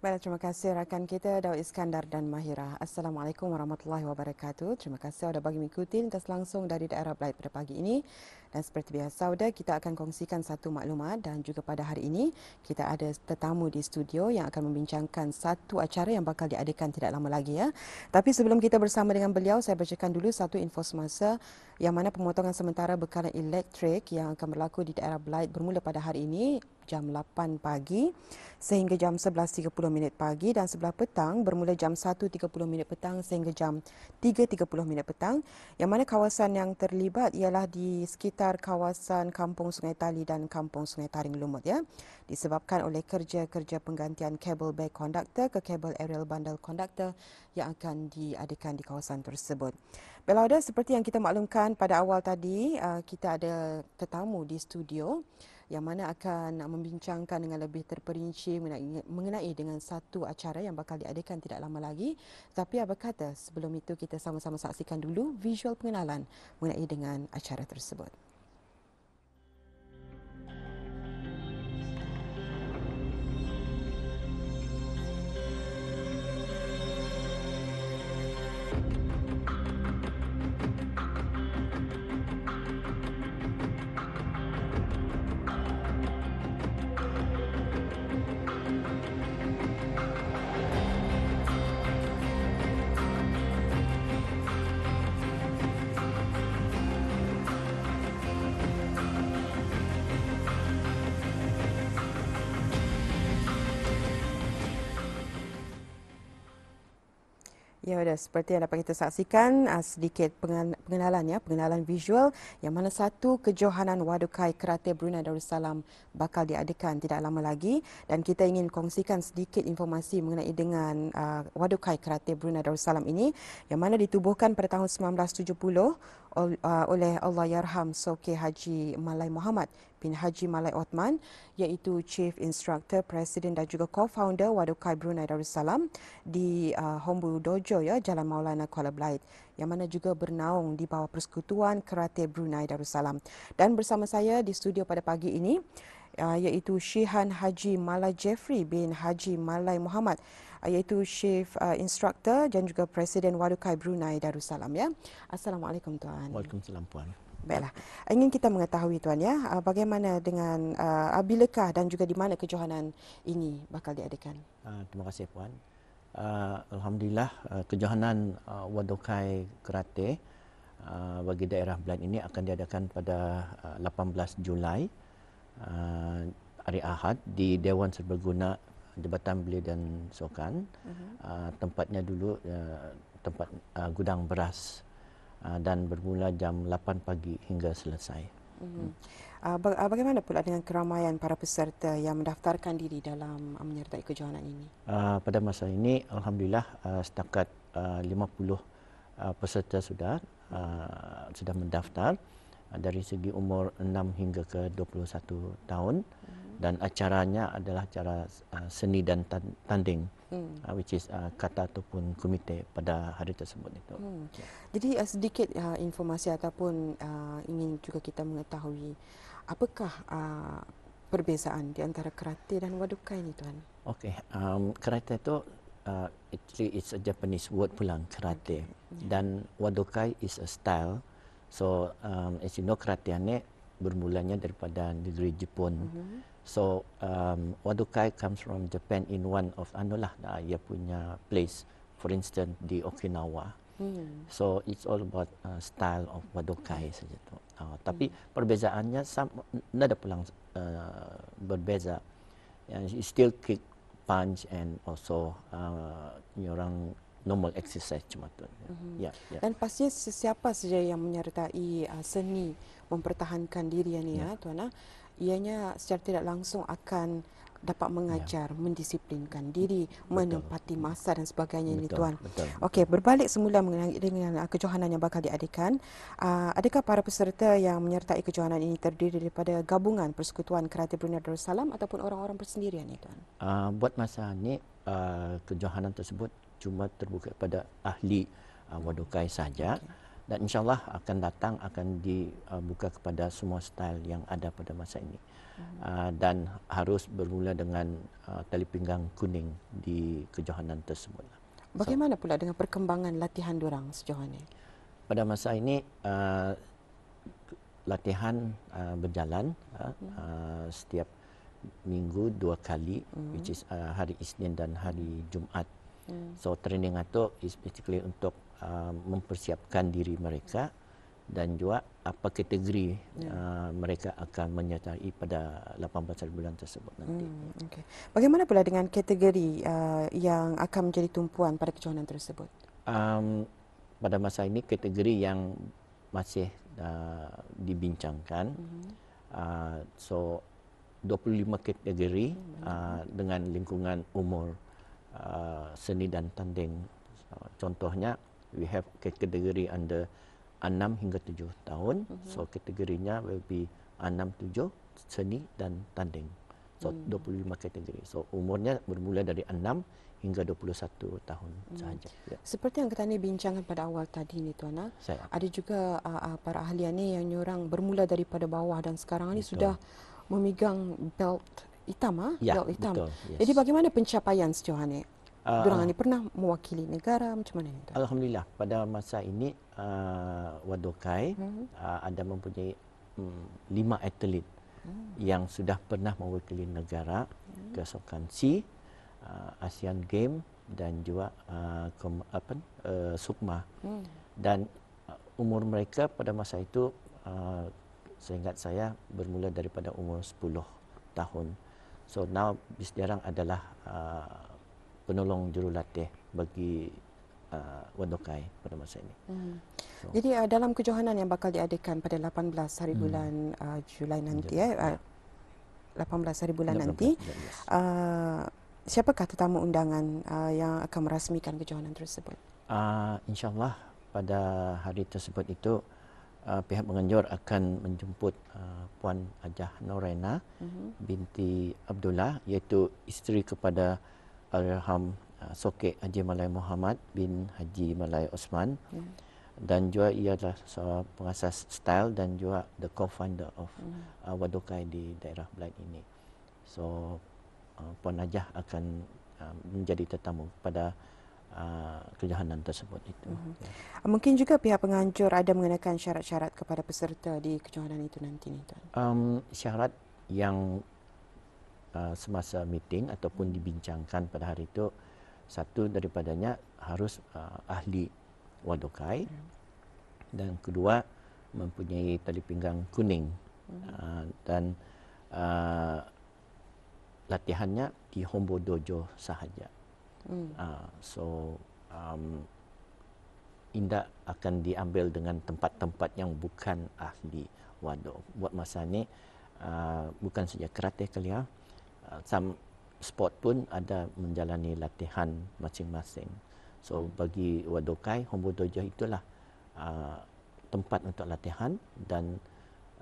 Baiklah, terima kasih rakan kita Daud Iskandar dan Mahira. Assalamualaikum warahmatullahi wabarakatuh. Terima kasih sudah bagi mengikuti lintas langsung dari daerah Blight pada pagi ini. Dan seperti biasa, Sauda, kita akan kongsikan satu maklumat dan juga pada hari ini kita ada tetamu di studio yang akan membincangkan satu acara yang bakal diadakan tidak lama lagi. ya. Tapi sebelum kita bersama dengan beliau, saya bacakan dulu satu info semasa yang mana pemotongan sementara bekalan elektrik yang akan berlaku di daerah Blight bermula pada hari ini jam 8 pagi sehingga jam 11.30 minit pagi dan sebelah petang bermula jam 1.30 minit petang sehingga jam 3.30 minit petang yang mana kawasan yang terlibat ialah di sekitar kawasan Kampung Sungai Tali dan Kampung Sungai Taring Lumut ya disebabkan oleh kerja-kerja penggantian kabel bay conductor ke kabel aerial bundle conductor yang akan diadakan di kawasan tersebut. Belauda seperti yang kita maklumkan pada awal tadi uh, kita ada tetamu di studio yang mana akan membincangkan dengan lebih terperinci mengenai, mengenai dengan satu acara yang bakal diadakan tidak lama lagi. Tapi apa kata sebelum itu kita sama-sama saksikan dulu visual pengenalan mengenai dengan acara tersebut. Ya, ada seperti yang dapat kita saksikan ah, sedikit pengenalan ya, pengenalan visual yang mana satu kejohanan Wadukai Kerate Brunei Darussalam bakal diadakan tidak lama lagi dan kita ingin kongsikan sedikit informasi mengenai dengan uh, Wadukai Kerate Brunei Darussalam ini yang mana ditubuhkan pada tahun 1970 Ah, oleh Allahyarham Soke Haji Malai Muhammad bin Haji Malai Othman iaitu Chief Instructor Presiden dan juga Co-founder Wadukai Brunei Darussalam di uh, Hombu Dojo ya Jalan Maulana Kuala Belait yang mana juga bernaung di bawah Persekutuan Karate Brunei Darussalam dan bersama saya di studio pada pagi ini Ah, iaitu Syihan Haji Malai Jeffrey bin Haji Malai Muhammad ah, iaitu chief ah, instructor dan juga presiden Wadukai Brunei Darussalam ya. Assalamualaikum tuan. Waalaikumsalam puan. Baiklah. Ingin kita mengetahui tuan ya, bagaimana dengan uh, bilakah dan juga di mana kejohanan ini bakal diadakan? Uh, terima kasih puan. Uh, alhamdulillah uh, kejohanan uh, Wadukai Kerate uh, bagi daerah Belan ini akan diadakan pada uh, 18 Julai uh, hari Ahad di Dewan Serbaguna Jabatan Belia dan Sokan. Uh-huh. Mhm. Ah, uh, tempatnya dulu uh, tempat uh, gudang beras uh, dan bermula jam 8 pagi hingga selesai. Uh-huh. Uh, bagaimana pula dengan keramaian para peserta yang mendaftarkan diri dalam menyertai kejohanan ini? Uh, pada masa ini alhamdulillah uh, setakat uh, 50 uh, peserta sudah uh, sudah mendaftar. Uh, Ah, dari segi umur 6 hingga ke 21 tahun mm-hmm. dan acaranya adalah acara ah, seni dan tanding mm. which is uh, kata ataupun komite pada hari tersebut itu. Mm. Jadi uh, sedikit uh, informasi ataupun uh, ingin juga kita mengetahui apakah uh, perbezaan di antara karate dan waduka ini tuan? Okey, um, karate itu uh, actually it's a Japanese word pulang karate okay. yeah. dan wadokai is a style. So um, as you know karate bermulanya daripada negeri Jepun. Mm-hmm. So um, Wadukai comes from Japan in one of anulah uh, ia punya place. For instance di Okinawa. mm So it's all about uh, style of Wadukai mm. saja tu. Uh, tapi mm-hmm. perbezaannya some, nada pulang uh, berbeza. And still kick punch and also uh, orang normal exercise cuma tu. Mm-hmm. Ya, ya. Dan pastinya sesiapa saja yang menyertai uh, seni mempertahankan diri ini ya, ya tuan ianya secara tidak langsung akan dapat mengajar, ya. mendisiplinkan diri, betul. menempati hmm. masa dan sebagainya betul, ini tuan. Okey, berbalik semula mengenai dengan uh, kejohanan yang bakal diadakan, uh, adakah para peserta yang menyertai kejohanan ini terdiri daripada gabungan persekutuan kreatif Brunei Darussalam ataupun orang-orang persendirian ini tuan? Uh, buat masa ini uh, kejohanan tersebut cuma terbuka kepada ahli uh, wadukai saja dan insyaallah akan datang akan dibuka ah, kepada semua style yang ada pada masa ini uh, dan harus bermula dengan uh, tali pinggang kuning di kejohanan tersebut. So, Bagaimana pula dengan perkembangan latihan durang sejauh ini? Pada masa ini uh, latihan uh, berjalan uh, uh, setiap minggu dua kali mm. which is uh, hari Isnin dan hari Jumaat Hmm. So training itu is basically untuk uh, mempersiapkan diri mereka dan juga apa kategori yeah. Hmm. uh, mereka akan menyertai pada 18 bulan tersebut nanti. Mm, okay. Bagaimana pula dengan kategori uh, yang akan menjadi tumpuan pada kejohanan tersebut? Um, pada masa ini kategori yang masih uh, dibincangkan. Mm-hmm. Uh, so 25 kategori mm-hmm. uh, dengan lingkungan umur Uh, seni dan tanding. Uh, contohnya, we have kategori under 6 hingga 7 tahun. Mm-hmm. So kategorinya will be 6 7 seni dan tanding. So mm. 25 kategori. So umurnya bermula dari 6 hingga 21 tahun hmm. sahaja. Ya. Seperti yang kita ni bincangkan pada awal tadi ni tuan ah. Ada juga uh, para ahli ni yang orang bermula daripada bawah dan sekarang ni sudah memegang belt hitam ah, ya, hitam. Betul, yes. Jadi bagaimana pencapaian sejauh ini? Ah, Durang uh, pernah mewakili negara macam mana? Ini? Alhamdulillah pada masa ini uh, Wadokai hmm. uh, ada mempunyai um, lima atlet hmm. yang sudah pernah mewakili negara hmm. ke Sokan C, uh, Asian Game dan juga uh, kom, apa, uh, Sukma. Hmm. Dan uh, umur mereka pada masa itu uh, saya saya bermula daripada umur 10 tahun. So now Miss Diarang adalah uh, penolong jurulatih bagi uh, Wadokai pada masa ini. Hmm. So. Jadi uh, dalam kejohanan yang bakal diadakan pada 18 hari hmm. bulan uh, Julai nanti ya. Uh, 18 hari bulan 18, nanti. 18. Uh, siapakah tetamu undangan uh, yang akan merasmikan kejohanan tersebut? Uh, InsyaAllah pada hari tersebut itu uh, pihak penganjur akan menjemput uh, puan Ajah Norena mm-hmm. binti Abdullah iaitu isteri kepada Alham uh, Sokek Haji Malay Muhammad bin Haji Malay Osman mm-hmm. dan juga ia adalah seorang pengasas style dan juga the co-founder of mm-hmm. uh, Wadukai di daerah Blind ini. So uh, puan Ajah akan uh, menjadi tetamu pada uh, kejahatan tersebut itu. Mm-hmm. Ya. Mungkin juga pihak penganjur ada mengenakan syarat-syarat kepada peserta di kejahatan itu nanti ni tuan. Um, syarat yang uh, semasa meeting ataupun dibincangkan pada hari itu satu daripadanya harus uh, ahli wadokai hmm. dan kedua mempunyai tali pinggang kuning uh, dan uh, latihannya di Hombo Dojo sahaja. Mm. Uh, so um, indak akan diambil dengan tempat-tempat yang bukan ahli wado. Buat masa ni uh, bukan saja keratih kelia, ya, uh, ah, sam spot pun ada menjalani latihan masing-masing. So mm. bagi wadukai, hombodojah itulah uh, tempat untuk latihan dan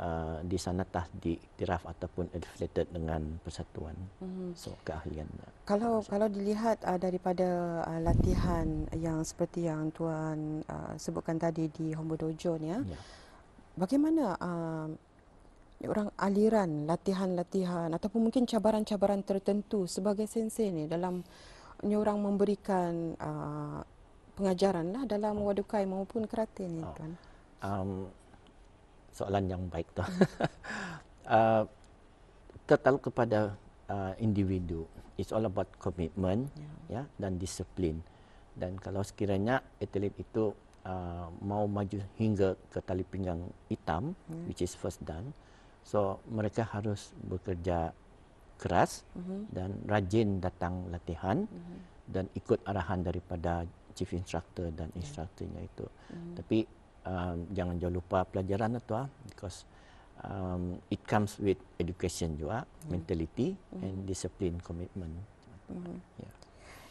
uh, di sana tah diiktiraf ataupun affiliated dengan persatuan mm-hmm. so keahlian uh, kalau so, kalau dilihat uh, daripada uh, latihan mm-hmm. yang seperti yang tuan uh, sebutkan tadi di Hombo Dojo ni ya yeah. bagaimana uh, orang aliran latihan-latihan ataupun mungkin cabaran-cabaran tertentu sebagai sensei ni dalam ni orang memberikan uh, pengajaran lah dalam wadukai maupun kerate ni oh. tuan um, soalan yang baik tu. uh, tetap kepada uh, individu, it's all about commitment yeah. ya dan disiplin. Dan kalau sekiranya atlet itu uh, mau maju hingga ke tali pinggang hitam, which is first dan, so mereka harus bekerja keras mm-hmm. dan rajin datang latihan mm-hmm. dan ikut arahan daripada chief instructor dan instructornya itu. Mm-hmm. Tapi um, jangan jauh lupa pelajaran tu ah because um, it comes with education juga mm. mentality mm. and discipline commitment mm. yeah.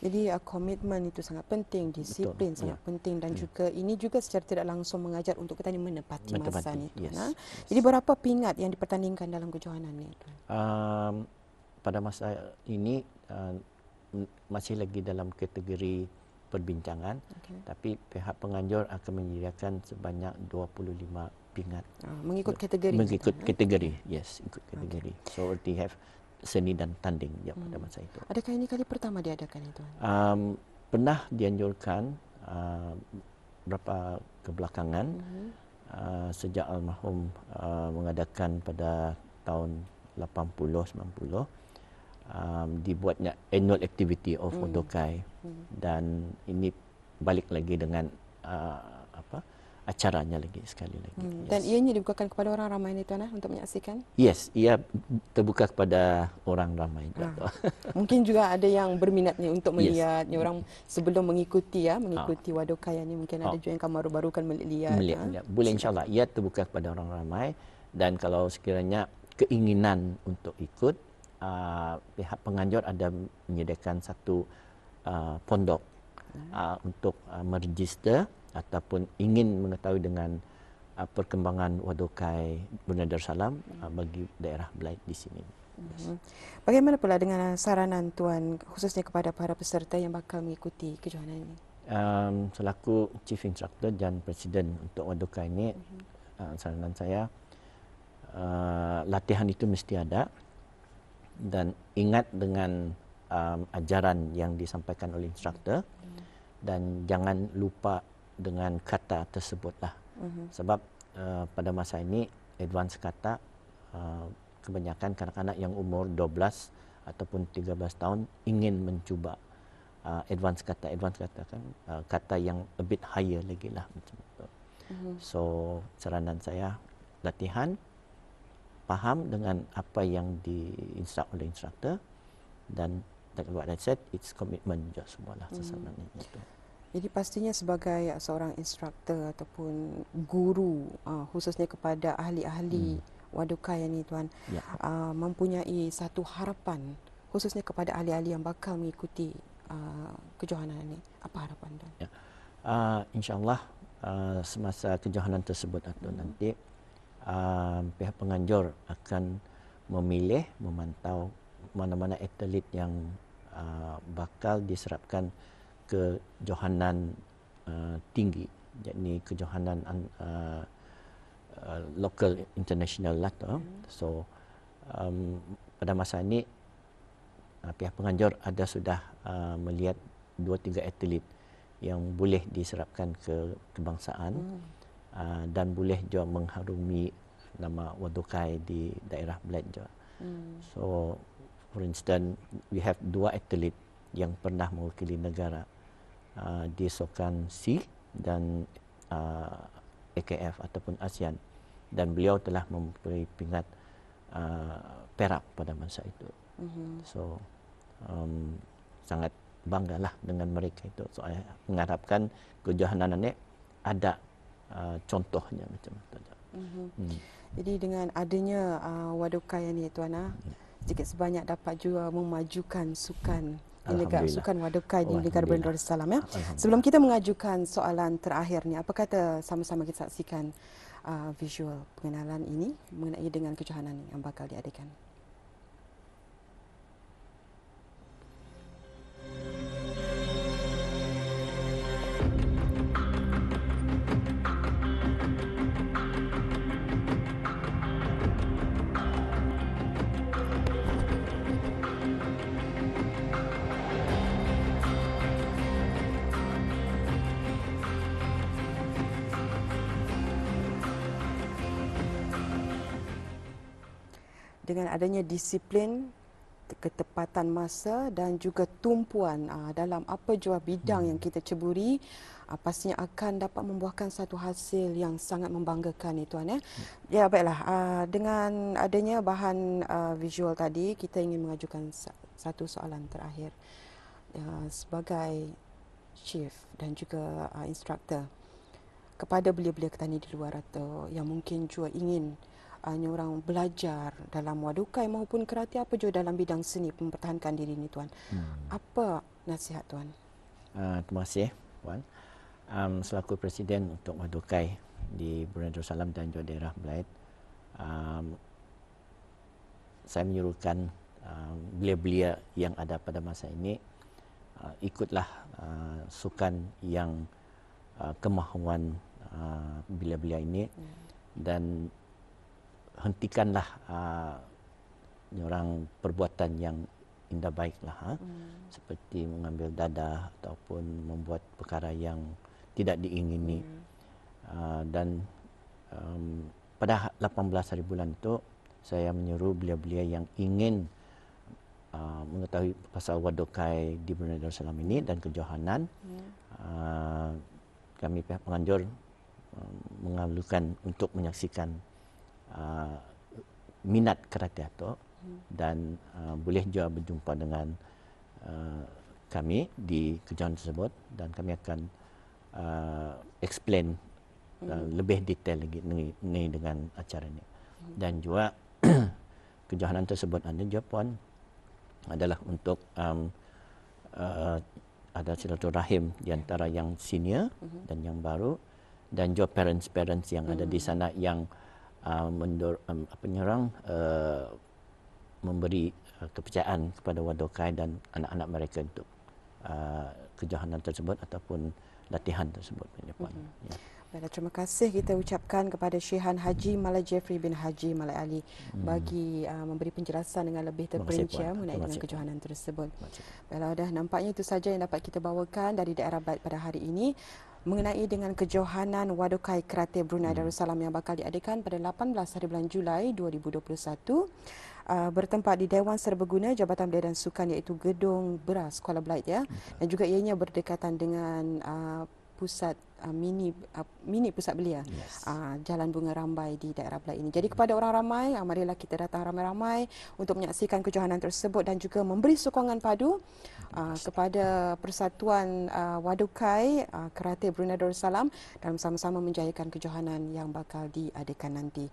Jadi komitmen uh, itu sangat penting, disiplin Betul, sangat ya. penting dan ya. juga ini juga secara tidak langsung mengajar untuk kita ini menepati, menepati masa ini. Yes, nah. yes. Jadi berapa pingat yang dipertandingkan dalam kejohanan ini? Um, pada masa ini uh, masih lagi dalam kategori perbincangan okay. tapi pihak penganjur akan menyediakan sebanyak 25 pingat uh, mengikut kategori mengikut juga, ah. kategori eh? yes ikut kategori okay. so they have seni dan tanding ya hmm. pada masa itu adakah ini kali pertama diadakan itu um, pernah dianjurkan uh, berapa kebelakangan mm-hmm. uh, sejak almarhum uh, mengadakan pada tahun 80 90 um, dibuatnya annual activity of mm. Odokai mm. dan ini balik lagi dengan uh, apa acaranya lagi sekali lagi. Mm. Yes. Dan ianya dibukakan kepada orang ramai ni tuan eh, untuk menyaksikan? Yes, ia terbuka kepada orang ramai. Ha. mungkin juga ada yang berminatnya untuk melihat yes. orang sebelum mengikuti ya, mengikuti ha. Wadokai ini mungkin ha. ada ah. juga yang kamu baru-barukan melihat. melihat, ha? melihat. Boleh insyaallah ia terbuka kepada orang ramai dan kalau sekiranya keinginan untuk ikut uh, pihak penganjur ada menyediakan satu uh, pondok hmm. uh, untuk uh, meregister ataupun ingin mengetahui dengan uh, perkembangan wadukai Brunei Darussalam uh, hmm. bagi daerah Blight di sini. Hmm. Bagaimana pula dengan saranan tuan khususnya kepada para peserta yang bakal mengikuti kejohanan ini? Um, selaku chief instructor dan presiden untuk wadukai ini, uh uh, saranan saya uh, latihan itu mesti ada dan ingat dengan um, ajaran yang disampaikan oleh instruktor mm. dan jangan lupa dengan kata tersebutlah mm-hmm. sebab uh, pada masa ini advance kata uh, kebanyakan kanak-kanak yang umur 12 ataupun 13 tahun ingin mencuba uh, advance kata advance kata kan uh, kata yang a bit higher lagi lah macam tu mm-hmm. so saranan saya latihan faham dengan apa yang diinstruk oleh instructor dan like what I said it's commitment juga semualah hmm. sesama ini itu. Jadi pastinya sebagai seorang instruktor ataupun guru uh, khususnya kepada ahli-ahli hmm. waduka yang ini tuan ya. uh, mempunyai satu harapan khususnya kepada ahli-ahli yang bakal mengikuti uh, kejohanan ini apa harapan dan Ya. Uh, insyaallah uh, semasa kejohanan tersebut atau hmm. nanti um, pihak penganjur akan memilih memantau mana-mana atlet yang uh, bakal diserapkan ke johanan uh, ah, tinggi yakni kejohanan uh, uh, local international lah tu. Mm. So um, pada masa ini uh, pihak penganjur ada sudah uh, melihat dua tiga atlet yang boleh diserapkan ke kebangsaan. Mm. Ah, dan boleh juga mengharumi nama Wadukai di daerah Belen juga. Hmm. So, for instance, we have dua atlet yang pernah mewakili negara uh, ah, di sokan C dan uh, ah, AKF ataupun ASEAN dan beliau telah memberi pingat uh, perak pada masa itu. Mm-hmm. So, um, sangat banggalah dengan mereka itu. So, saya mengharapkan kejohanan nenek ada Ah, contohnya macam tu. Mm-hmm. Hmm. Jadi dengan adanya uh, ah, wadukaya ni tuan ah, sedikit hmm. sebanyak dapat juga memajukan sukan di negara sukan wadukai di negara Brunei Darussalam ya. Sebelum kita mengajukan soalan terakhir ni, apa kata sama-sama kita saksikan uh, visual pengenalan ini mengenai dengan kejohanan yang bakal diadakan. dengan adanya disiplin ketepatan masa dan juga tumpuan aa, ah, dalam apa jua bidang yang hmm. kita ceburi aa, ah, pastinya akan dapat membuahkan satu hasil yang sangat membanggakan itu ya. Ya baiklah aa, ah, dengan adanya bahan aa, visual tadi kita ingin mengajukan satu soalan terakhir aa, sebagai chief dan juga aa, instructor kepada belia-belia ketani di luar atau yang mungkin jua ingin hanya orang belajar dalam wadukai maupun kerati apa juga dalam bidang seni mempertahankan diri ini tuan. Hmm. Apa nasihat tuan? Uh, terima kasih puan. Um, selaku presiden untuk wadukai di Brunei Darussalam dan juga daerah Belait. Um, saya menyuruhkan um, belia-belia yang ada pada masa ini uh, ikutlah uh, sukan yang uh, kemahuan uh, belia-belia ini hmm. dan hentikanlah uh, orang perbuatan yang indah baiklah ha? hmm. seperti mengambil dadah ataupun membuat perkara yang tidak diingini hmm. uh, dan um, pada 18 hari bulan itu saya menyuruh belia-belia yang ingin uh, mengetahui pasal wadokai di Brunei Darussalam ini dan kejohanan hmm. Ya. uh, kami pihak penganjur um, mengalukan untuk menyaksikan Uh, minat karate atau dan uh, boleh juga berjumpa dengan uh, kami di kejohanan tersebut dan kami akan uh, explain uh, hmm. lebih detail lagi mengenai dengan acara ini hmm. dan juga kejohanan tersebut anda juga puan adalah untuk um, uh, ada silaturahim di ya. antara yang senior hmm. dan yang baru dan juga parents-parents yang hmm. ada di hmm. sana yang uh, mendor, um, penyerang uh, memberi uh, kepercayaan kepada Wadokai dan anak-anak mereka untuk uh, kejahatan tersebut ataupun latihan tersebut penyepan. Mm-hmm. Ya. Baiklah, terima kasih kita ucapkan kepada Syihan Haji Malai Jeffrey bin Haji Malai Ali hmm. bagi uh, memberi penjelasan dengan lebih terperinci mengenai dengan kejohanan tersebut. Baiklah, dah nampaknya itu saja yang dapat kita bawakan dari daerah Bait pada hari ini mengenai dengan kejohanan Wadukai Kerate Brunei hmm. Darussalam yang bakal diadakan pada 18 hari bulan Julai 2021 uh, bertempat di Dewan Serbaguna Jabatan Belia dan Sukan iaitu Gedung Beras Kuala Belait ya hmm. dan juga ianya berdekatan dengan uh, pusat Uh, mini uh, mini pusat belia yes. uh, Jalan Bunga Rambai di daerah Belai ini. Jadi kepada orang ramai, uh, marilah kita datang ramai-ramai untuk menyaksikan kejohanan tersebut dan juga memberi sokongan padu uh, kepada Persatuan uh, Wadukai uh, Kerate Brunei Darussalam dalam sama-sama menjayakan kejohanan yang bakal diadakan nanti.